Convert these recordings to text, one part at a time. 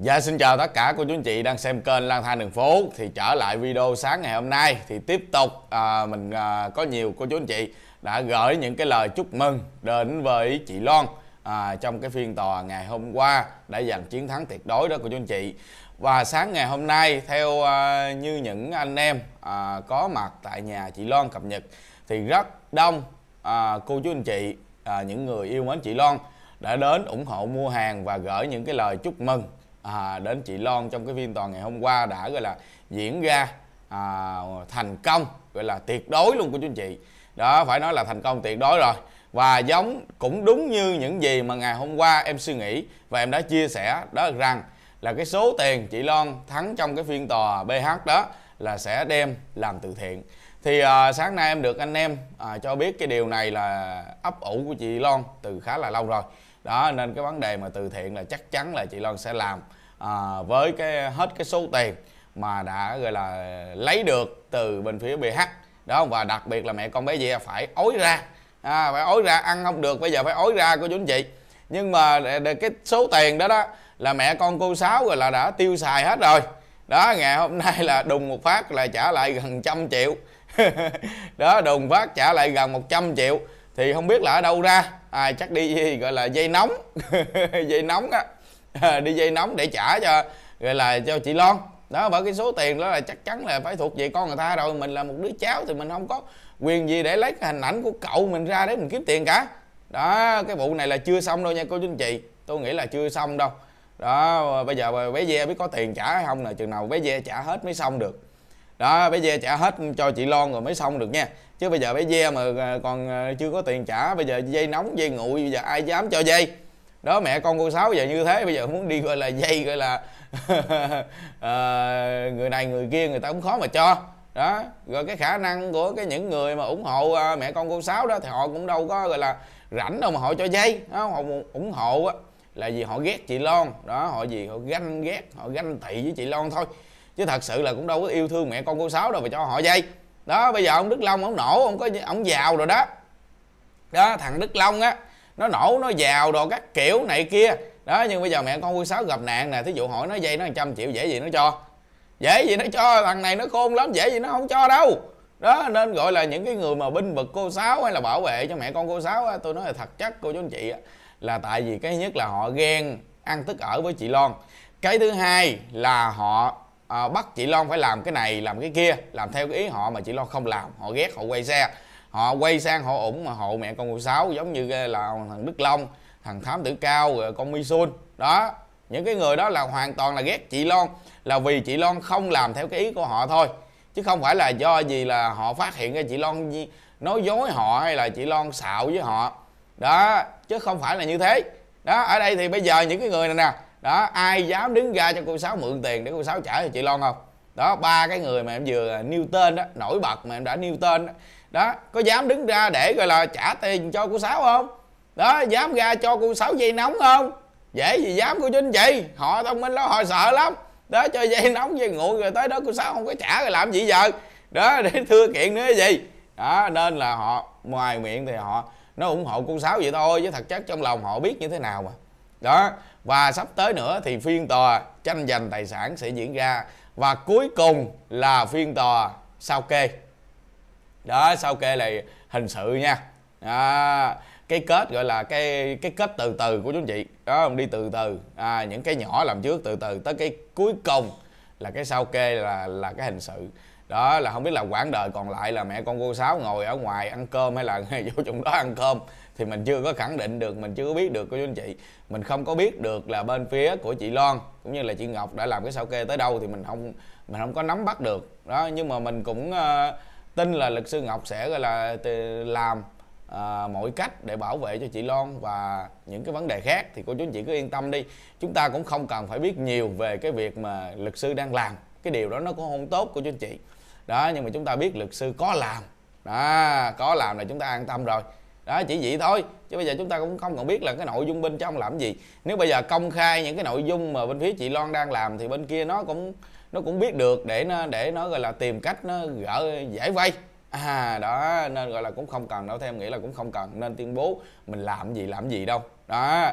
Dạ xin chào tất cả cô chú anh chị đang xem kênh Lang Thang Đường Phố Thì trở lại video sáng ngày hôm nay Thì tiếp tục à, mình à, có nhiều cô chú anh chị đã gửi những cái lời chúc mừng đến với chị Loan à, Trong cái phiên tòa ngày hôm qua đã giành chiến thắng tuyệt đối đó cô chú anh chị Và sáng ngày hôm nay theo à, như những anh em à, có mặt tại nhà chị Loan cập nhật Thì rất đông à, cô chú anh chị, à, những người yêu mến chị Loan đã đến ủng hộ mua hàng và gửi những cái lời chúc mừng à, đến chị Lon trong cái phiên tòa ngày hôm qua đã gọi là diễn ra à, thành công gọi là tuyệt đối luôn của chú chị đó phải nói là thành công tuyệt đối rồi và giống cũng đúng như những gì mà ngày hôm qua em suy nghĩ và em đã chia sẻ đó rằng là cái số tiền chị Lon thắng trong cái phiên tòa BH đó là sẽ đem làm từ thiện thì à, sáng nay em được anh em à, cho biết cái điều này là ấp ủ của chị Lon từ khá là lâu rồi đó nên cái vấn đề mà từ thiện là chắc chắn là chị Lon sẽ làm à, với cái hết cái số tiền mà đã gọi là lấy được từ bên phía BH đó và đặc biệt là mẹ con bé Ve phải ối ra à, phải ối ra ăn không được bây giờ phải ối ra cô chú anh chị nhưng mà để, để cái số tiền đó đó là mẹ con cô sáu rồi là đã tiêu xài hết rồi đó ngày hôm nay là đùng một phát là trả lại gần trăm triệu đó đùng phát trả lại gần 100 triệu thì không biết là ở đâu ra à chắc đi gọi là dây nóng dây nóng á DJ nóng để trả cho gọi là cho chị Lon đó bởi cái số tiền đó là chắc chắn là phải thuộc về con người ta rồi mình là một đứa cháu thì mình không có quyền gì để lấy cái hình ảnh của cậu mình ra để mình kiếm tiền cả đó cái vụ này là chưa xong đâu nha cô chú anh chị tôi nghĩ là chưa xong đâu đó bây giờ bé ve biết có tiền trả hay không nè chừng nào bé ve trả hết mới xong được đó bé ve trả hết cho chị lon rồi mới xong được nha chứ bây giờ bé ve mà à, còn à, chưa có tiền trả bây giờ dây nóng dây nguội bây giờ ai dám cho dây đó mẹ con cô sáu giờ như thế bây giờ muốn đi gọi là dây gọi là à, người này người kia người ta cũng khó mà cho đó rồi cái khả năng của cái những người mà ủng hộ à, mẹ con cô sáu đó thì họ cũng đâu có gọi là rảnh đâu mà họ cho dây đó họ ủng hộ á là vì họ ghét chị Lon đó họ gì họ ganh ghét họ ganh tị với chị Lon thôi chứ thật sự là cũng đâu có yêu thương mẹ con cô sáu đâu mà cho họ dây đó bây giờ ông Đức Long ông nổ ông có ông giàu rồi đó đó thằng Đức Long á nó nổ nó vào đồ các kiểu này kia đó nhưng bây giờ mẹ con quân sáu gặp nạn nè thí dụ hỏi nó dây nó trăm triệu dễ gì nó cho dễ gì nó cho thằng này nó khôn lắm dễ gì nó không cho đâu đó nên gọi là những cái người mà binh vực cô sáu hay là bảo vệ cho mẹ con cô sáu tôi nói là thật chắc cô chú anh chị là tại vì cái nhất là họ ghen ăn tức ở với chị loan cái thứ hai là họ à, bắt chị loan phải làm cái này làm cái kia làm theo cái ý họ mà chị loan không làm họ ghét họ quay xe họ quay sang họ ủng mà hộ mẹ con cô sáu giống như là thằng Đức Long thằng Thám Tử Cao rồi con Mi Sun đó những cái người đó là hoàn toàn là ghét chị loan là vì chị loan không làm theo cái ý của họ thôi chứ không phải là do gì là họ phát hiện ra chị loan nói dối họ hay là chị loan xạo với họ đó chứ không phải là như thế đó ở đây thì bây giờ những cái người này nè đó ai dám đứng ra cho cô sáu mượn tiền để cô sáu trả cho chị loan không đó ba cái người mà em vừa nêu tên đó nổi bật mà em đã nêu tên đó đó có dám đứng ra để gọi là trả tiền cho cô sáu không đó dám ra cho cô sáu dây nóng không dễ gì dám cô chính chị họ thông minh lắm họ sợ lắm đó cho dây nóng dây nguội rồi tới đó cô sáu không có trả rồi làm gì giờ đó để thưa kiện nữa gì đó nên là họ ngoài miệng thì họ nó ủng hộ cô sáu vậy thôi chứ thật chất trong lòng họ biết như thế nào mà đó và sắp tới nữa thì phiên tòa tranh giành tài sản sẽ diễn ra và cuối cùng là phiên tòa sao kê đó sau kê là hình sự nha à, cái kết gọi là cái cái kết từ từ của chúng chị đó đi từ từ à, những cái nhỏ làm trước từ từ tới cái cuối cùng là cái sau kê là là cái hình sự đó là không biết là quãng đời còn lại là mẹ con cô sáu ngồi ở ngoài ăn cơm hay là vô trong đó ăn cơm thì mình chưa có khẳng định được mình chưa có biết được của chú anh chị mình không có biết được là bên phía của chị Loan cũng như là chị Ngọc đã làm cái sao kê tới đâu thì mình không mình không có nắm bắt được đó nhưng mà mình cũng uh, tin là luật sư ngọc sẽ gọi là làm à, mọi cách để bảo vệ cho chị Loan và những cái vấn đề khác thì cô chú anh chị cứ yên tâm đi chúng ta cũng không cần phải biết nhiều về cái việc mà luật sư đang làm cái điều đó nó cũng không tốt của chú anh chị đó nhưng mà chúng ta biết luật sư có làm đó có làm là chúng ta an tâm rồi đó chỉ vậy thôi chứ bây giờ chúng ta cũng không còn biết là cái nội dung bên trong làm gì nếu bây giờ công khai những cái nội dung mà bên phía chị Loan đang làm thì bên kia nó cũng nó cũng biết được để nó để nó gọi là tìm cách nó gỡ giải vay à đó nên gọi là cũng không cần đâu theo em nghĩ là cũng không cần nên tuyên bố mình làm gì làm gì đâu đó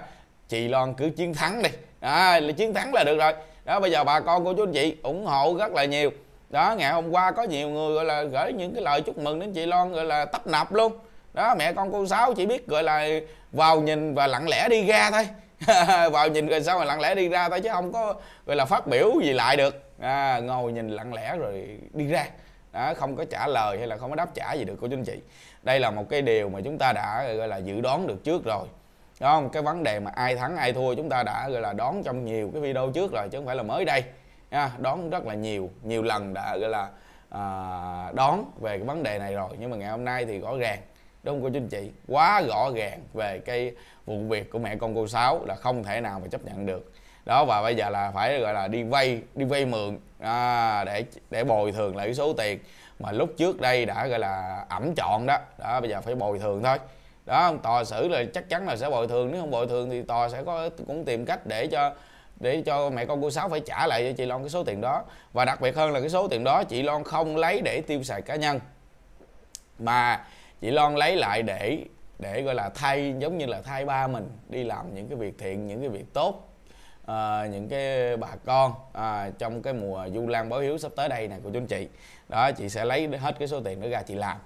chị loan cứ chiến thắng đi đó là chiến thắng là được rồi đó bây giờ bà con của chú anh chị ủng hộ rất là nhiều đó ngày hôm qua có nhiều người gọi là gửi những cái lời chúc mừng đến chị loan gọi là tấp nập luôn đó mẹ con cô sáu chỉ biết gọi là vào nhìn và lặng lẽ đi ra thôi vào nhìn rồi sao mà lặng lẽ đi ra thôi chứ không có gọi là phát biểu gì lại được à, ngồi nhìn lặng lẽ rồi đi ra đó, không có trả lời hay là không có đáp trả gì được của chính anh chị đây là một cái điều mà chúng ta đã gọi là dự đoán được trước rồi đúng không cái vấn đề mà ai thắng ai thua chúng ta đã gọi là đón trong nhiều cái video trước rồi chứ không phải là mới đây nha đón rất là nhiều nhiều lần đã gọi là à, đón về cái vấn đề này rồi nhưng mà ngày hôm nay thì rõ ràng đúng không cô chú chị quá rõ ràng về cái vụ việc của mẹ con cô sáu là không thể nào mà chấp nhận được đó và bây giờ là phải gọi là đi vay đi vay mượn à, để để bồi thường lại cái số tiền mà lúc trước đây đã gọi là ẩm chọn đó đó bây giờ phải bồi thường thôi đó tòa xử là chắc chắn là sẽ bồi thường nếu không bồi thường thì tòa sẽ có cũng tìm cách để cho để cho mẹ con cô sáu phải trả lại cho chị Loan cái số tiền đó và đặc biệt hơn là cái số tiền đó chị Loan không lấy để tiêu xài cá nhân mà chị Loan lấy lại để để gọi là thay giống như là thay ba mình đi làm những cái việc thiện những cái việc tốt à, những cái bà con à, trong cái mùa du lan báo hiếu sắp tới đây này của chú anh chị đó chị sẽ lấy hết cái số tiền đó ra chị làm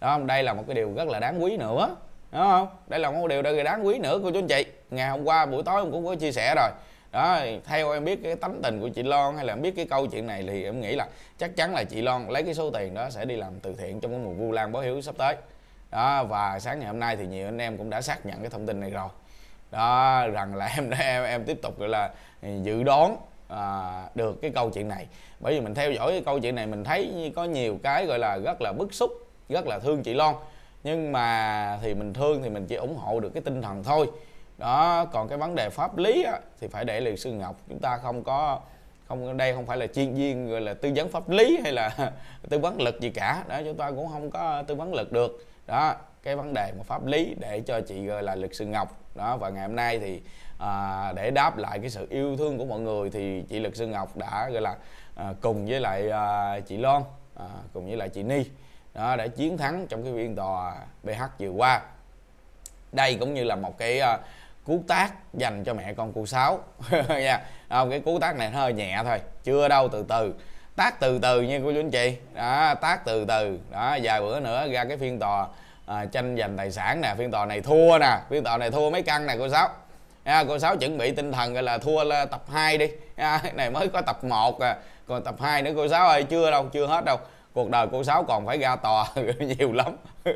đó đây là một cái điều rất là đáng quý nữa đúng không đây là một điều rất là đáng quý nữa của chú anh chị ngày hôm qua buổi tối em cũng có chia sẻ rồi đó theo em biết cái tánh tình của chị Loan hay là em biết cái câu chuyện này thì em nghĩ là chắc chắn là chị Loan lấy cái số tiền đó sẽ đi làm từ thiện trong cái mùa Vu Lan báo hiếu sắp tới đó và sáng ngày hôm nay thì nhiều anh em cũng đã xác nhận cái thông tin này rồi đó rằng là em em em tiếp tục gọi là dự đoán à, được cái câu chuyện này bởi vì mình theo dõi cái câu chuyện này mình thấy có nhiều cái gọi là rất là bức xúc rất là thương chị Loan nhưng mà thì mình thương thì mình chỉ ủng hộ được cái tinh thần thôi đó còn cái vấn đề pháp lý á, thì phải để luật sư Ngọc chúng ta không có không đây không phải là chuyên viên gọi là tư vấn pháp lý hay là tư vấn lực gì cả đó chúng ta cũng không có tư vấn lực được đó cái vấn đề mà pháp lý để cho chị gọi là luật sư Ngọc đó và ngày hôm nay thì à, để đáp lại cái sự yêu thương của mọi người thì chị luật sư Ngọc đã gọi là à, cùng với lại à, chị Loan à, cùng với lại chị Ni đó đã chiến thắng trong cái viên tòa BH vừa qua đây cũng như là một cái à, cú tác dành cho mẹ con cô sáu nha dạ. không cái cú tác này nó hơi nhẹ thôi chưa đâu từ từ tác từ từ nha cô chú anh chị đó tác từ từ đó vài bữa nữa ra cái phiên tòa à, tranh giành tài sản nè phiên tòa này thua nè phiên tòa này thua mấy căn nè cô sáu à, cô sáu chuẩn bị tinh thần là thua là tập 2 đi à, này mới có tập 1 à còn tập 2 nữa cô sáu ơi chưa đâu chưa hết đâu cuộc đời cô sáu còn phải ra tòa nhiều lắm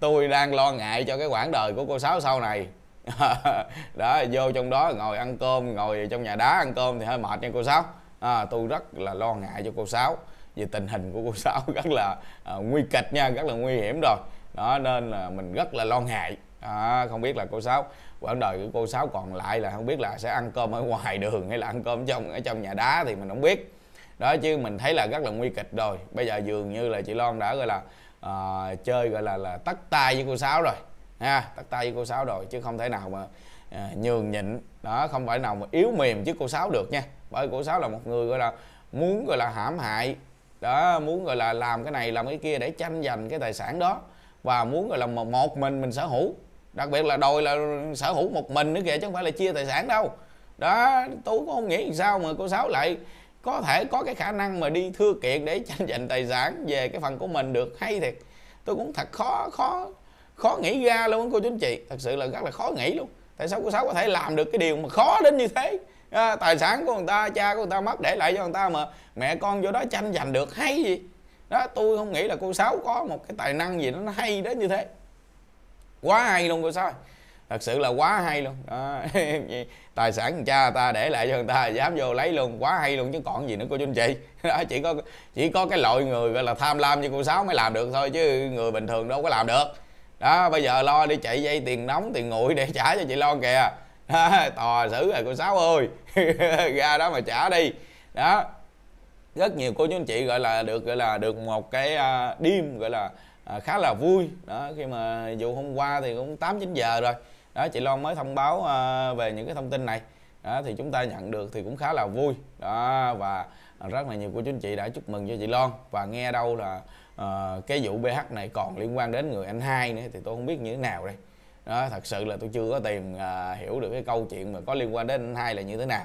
tôi đang lo ngại cho cái quãng đời của cô sáu sau này đó vô trong đó ngồi ăn cơm ngồi trong nhà đá ăn cơm thì hơi mệt nha cô sáu à, tôi rất là lo ngại cho cô sáu vì tình hình của cô sáu rất là à, nguy kịch nha rất là nguy hiểm rồi đó nên là mình rất là lo ngại à, không biết là cô sáu quãng đời của cô sáu còn lại là không biết là sẽ ăn cơm ở ngoài đường hay là ăn cơm trong ở trong nhà đá thì mình không biết đó chứ mình thấy là rất là nguy kịch rồi bây giờ dường như là chị Loan đã gọi là uh, chơi gọi là là tắt tay với cô sáu rồi ha tắt tay với cô sáu rồi chứ không thể nào mà à, nhường nhịn đó không phải nào mà yếu mềm trước cô sáu được nha bởi cô sáu là một người gọi là muốn gọi là hãm hại đó muốn gọi là làm cái này làm cái kia để tranh giành cái tài sản đó và muốn gọi là một mình mình sở hữu đặc biệt là đòi là sở hữu một mình nữa kìa chứ không phải là chia tài sản đâu đó tôi cũng không nghĩ sao mà cô sáu lại có thể có cái khả năng mà đi thưa kiện để tranh giành tài sản về cái phần của mình được hay thiệt tôi cũng thật khó khó khó nghĩ ra luôn cô chú anh chị thật sự là rất là khó nghĩ luôn tại sao cô sáu có thể làm được cái điều mà khó đến như thế à, tài sản của người ta cha của người ta mất để lại cho người ta mà mẹ con vô đó tranh giành được hay gì đó tôi không nghĩ là cô sáu có một cái tài năng gì nó hay đến như thế quá hay luôn cô sáu thật sự là quá hay luôn đó. tài sản cha ta để lại cho người ta dám vô lấy luôn quá hay luôn chứ còn gì nữa cô chú anh chị đó chỉ có chỉ có cái loại người gọi là tham lam như cô sáu mới làm được thôi chứ người bình thường đâu có làm được đó bây giờ lo đi chạy dây tiền nóng tiền nguội để trả cho chị lo kìa đó, tò xử rồi cô sáu ơi ra đó mà trả đi đó rất nhiều cô chú anh chị gọi là được gọi là được một cái à, đêm gọi là à, khá là vui đó khi mà dù hôm qua thì cũng tám chín giờ rồi đó chị Loan mới thông báo à, về những cái thông tin này đó, thì chúng ta nhận được thì cũng khá là vui đó và rất là nhiều cô chú anh chị đã chúc mừng cho chị Loan và nghe đâu là uh, cái vụ BH này còn liên quan đến người anh hai nữa thì tôi không biết như thế nào đây đó thật sự là tôi chưa có tìm uh, hiểu được cái câu chuyện mà có liên quan đến anh hai là như thế nào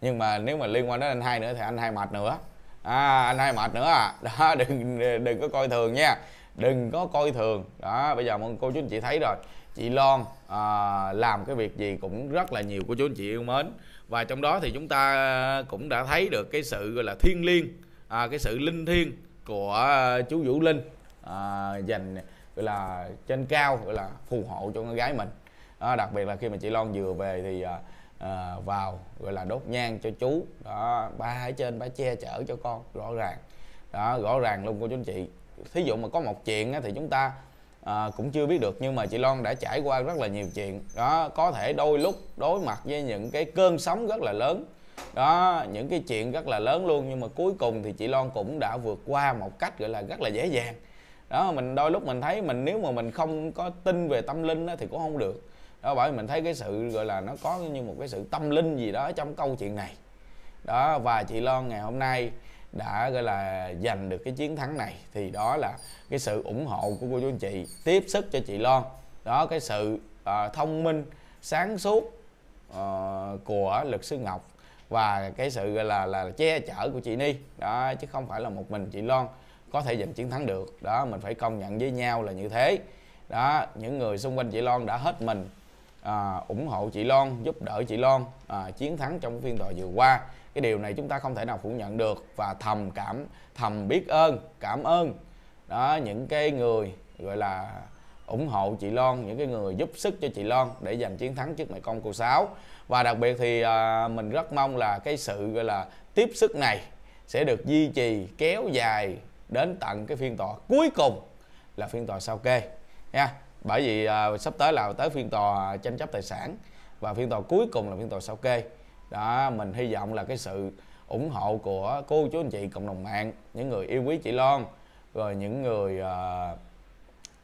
nhưng mà nếu mà liên quan đến anh hai nữa thì anh hai mệt nữa à, anh hai mệt nữa à đó đừng đừng có coi thường nha đừng có coi thường đó bây giờ mọi cô chú anh chị thấy rồi chị Lon à, ờ, làm cái việc gì cũng rất là nhiều của chú anh chị yêu mến và trong đó thì chúng ta cũng đã thấy được cái sự gọi là thiên liêng à, cái sự linh thiêng của à, chú Vũ Linh à, dành gọi là trên cao gọi là phù hộ cho con gái mình đó, đặc biệt là khi mà chị Loan vừa về thì à, à vào gọi là đốt nhang cho chú đó ba ở trên ba che chở cho con rõ ràng đó rõ ràng luôn của chú anh chị thí dụ mà có một chuyện á, thì chúng ta à, cũng chưa biết được nhưng mà chị Loan đã trải qua rất là nhiều chuyện đó có thể đôi lúc đối mặt với những cái cơn sóng rất là lớn đó những cái chuyện rất là lớn luôn nhưng mà cuối cùng thì chị Loan cũng đã vượt qua một cách gọi là rất là dễ dàng đó mình đôi lúc mình thấy mình nếu mà mình không có tin về tâm linh đó, thì cũng không được đó bởi vì mình thấy cái sự gọi là nó có như một cái sự tâm linh gì đó trong câu chuyện này đó và chị Loan ngày hôm nay đã gọi là giành được cái chiến thắng này thì đó là cái sự ủng hộ của cô chú anh chị tiếp sức cho chị Loan đó cái sự uh, thông minh sáng suốt uh, của luật sư Ngọc và cái sự là là che chở của chị Ni đó chứ không phải là một mình chị Loan có thể giành chiến thắng được đó mình phải công nhận với nhau là như thế đó những người xung quanh chị Loan đã hết mình à, ủng hộ chị Loan giúp đỡ chị Loan à, chiến thắng trong phiên tòa vừa qua cái điều này chúng ta không thể nào phủ nhận được và thầm cảm thầm biết ơn cảm ơn đó những cái người gọi là ủng hộ chị Loan những cái người giúp sức cho chị Loan để giành chiến thắng trước mẹ con cô Sáu và đặc biệt thì à, mình rất mong là cái sự gọi là tiếp sức này sẽ được duy trì kéo dài đến tận cái phiên tòa cuối cùng là phiên tòa sau kê nha bởi vì à, sắp tới là tới phiên tòa tranh chấp tài sản và phiên tòa cuối cùng là phiên tòa sau kê đó mình hy vọng là cái sự ủng hộ của cô chú anh chị cộng đồng mạng những người yêu quý chị Loan rồi những người uh,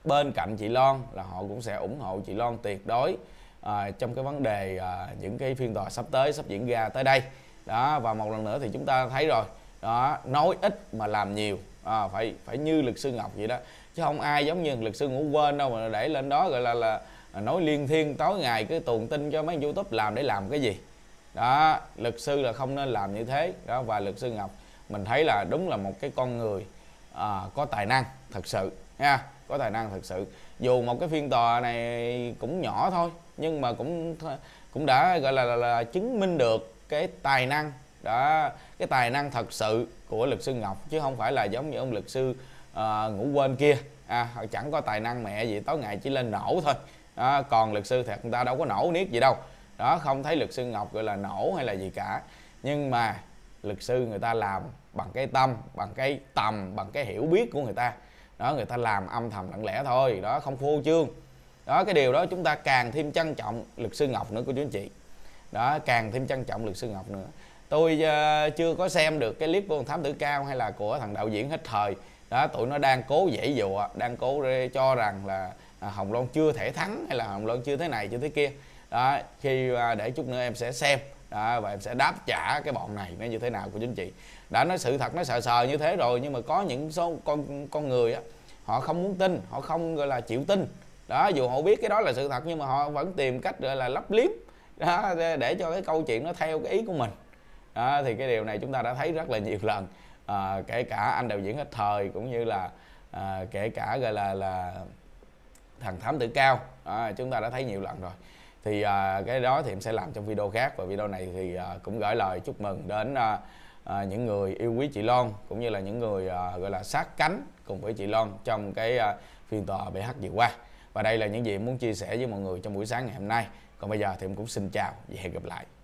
bên cạnh chị loan là họ cũng sẽ ủng hộ chị loan tuyệt đối à, trong cái vấn đề à, những cái phiên tòa sắp tới sắp diễn ra tới đây đó và một lần nữa thì chúng ta thấy rồi đó nói ít mà làm nhiều à, phải phải như luật sư Ngọc vậy đó chứ không ai giống như luật sư ngủ quên đâu mà để lên đó gọi là là nói liên thiên tối ngày cứ tuồn tin cho mấy youtube làm để làm cái gì đó luật sư là không nên làm như thế đó và luật sư ngọc mình thấy là đúng là một cái con người à, có tài năng thật sự nha có tài năng thật sự dù một cái phiên tòa này cũng nhỏ thôi nhưng mà cũng cũng đã gọi là, là, là chứng minh được cái tài năng đó cái tài năng thật sự của luật sư Ngọc chứ không phải là giống như ông luật sư uh, ngủ quên kia à, họ chẳng có tài năng mẹ gì tối ngày chỉ lên nổ thôi à, còn luật sư thật người ta đâu có nổ niết gì đâu đó không thấy luật sư Ngọc gọi là nổ hay là gì cả nhưng mà luật sư người ta làm bằng cái tâm bằng cái tầm bằng cái hiểu biết của người ta đó người ta làm âm thầm lặng lẽ thôi đó không phô trương đó cái điều đó chúng ta càng thêm trân trọng luật sư ngọc nữa của chú anh chị đó càng thêm trân trọng luật sư ngọc nữa tôi uh, chưa có xem được cái clip của thám tử cao hay là của thằng đạo diễn hết thời đó tụi nó đang cố dãy dụa đang cố cho rằng là à, hồng loan chưa thể thắng hay là hồng loan chưa thế này chưa thế kia đó khi uh, để chút nữa em sẽ xem đó và em sẽ đáp trả cái bọn này nó như thế nào của chính chị đã nói sự thật nó sờ sờ như thế rồi nhưng mà có những số con con người á họ không muốn tin họ không gọi là chịu tin đó dù họ biết cái đó là sự thật nhưng mà họ vẫn tìm cách gọi là lấp liếm đó để cho cái câu chuyện nó theo cái ý của mình đó, thì cái điều này chúng ta đã thấy rất là nhiều lần à, kể cả anh đạo diễn hết thời cũng như là à, kể cả gọi là là thằng thám tử cao à, chúng ta đã thấy nhiều lần rồi thì à, cái đó thì em sẽ làm trong video khác và video này thì à, cũng gửi lời chúc mừng đến à, à, những người yêu quý chị Loan cũng như là những người à, gọi là sát cánh cùng với chị Loan trong cái à, phiên tòa BH vừa qua và đây là những gì em muốn chia sẻ với mọi người trong buổi sáng ngày hôm nay còn bây giờ thì em cũng xin chào và hẹn gặp lại